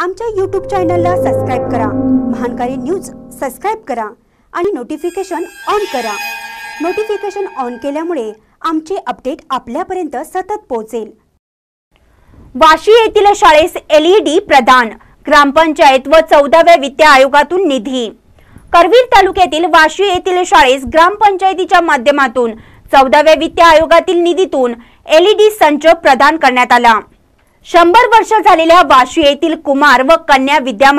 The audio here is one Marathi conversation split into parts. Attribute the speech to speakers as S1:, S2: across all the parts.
S1: आमच्या यूट्यूब चॅनलला सबस्क्राईब करा महानकारी न्यूज सबस्क्राईब करा आणि नोटिफिकेशन ऑन करा नोटिफिकेशन ऑन केल्यामुळे आमचे अपडेट आपल्यापर्यंत सतत पोहोचेल वाशी येथील शाळेस एलईडी e
S2: प्रदान ग्रामपंचायत व चौदाव्या वित्त आयोगातून निधी करवीर तालुक्यातील वाशी येथील शाळेस ग्रामपंचायतीच्या माध्यमातून चौदाव्या वित्त आयोगातील निधीतून एलईडी e संच प्रदान करण्यात आला शंभर वर्ष झालेल्या वाशी येथील कुमार व कन्या विद्या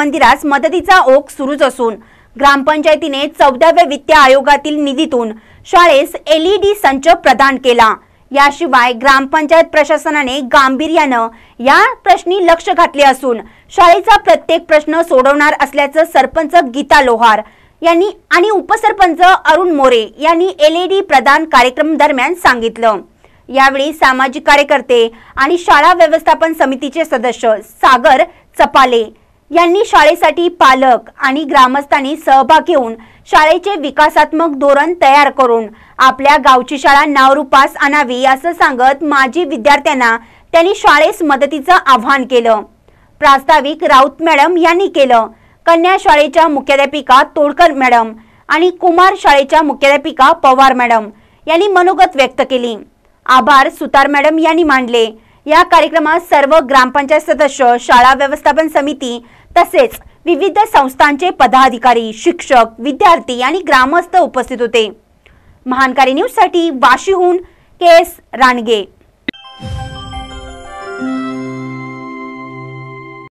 S2: मदतीचा ओघ सुरूच असून ग्रामपंचायतीने चौदाव्या वित्त आयोगातील निधीतून शाळेस एलईडी e संच प्रदान केला याशिवाय ग्रामपंचायत प्रशासनाने गांभीर्यानं या प्रश्नी लक्ष घातले असून शाळेचा प्रत्येक प्रश्न सोडवणार असल्याचं सरपंच गीता लोहार यांनी आणि उपसरपंच अरुण मोरे यांनी एलईडी e प्रदान कार्यक्रम दरम्यान सांगितलं यावेळी सामाजिक कार्यकर्ते आणि शाळा व्यवस्थापन समितीचे सदस्य सागर चपाले यांनी शाळेसाठी पालक आणि ग्रामस्थांनी सहभाग घेऊन शाळेचे विकासात्मक धोरण तयार करून आपल्या गावची शाळा नावरूपास आणावी असं सांगत माजी विद्यार्थ्यांना त्यांनी शाळेस मदतीचं आव्हान केलं प्रास्ताविक राऊत मॅडम यांनी केलं कन्या शाळेच्या मुख्याध्यापिका तोडकर मॅडम आणि कुमार शाळेच्या मुख्याध्यापिका पवार मॅडम यांनी मनोगत व्यक्त केली आभार सुतार मॅडम यांनी मांडले या कार्यक्रमात सर्व ग्रामपंचायत सदस्य शाळा व्यवस्थापन समिती तसेच विविध संस्थांचे पदाधिकारी शिक्षक विद्यार्थी आणि ग्रामस्थ उपस्थित होते महानकारी साठी वाशीहून के एस रानगे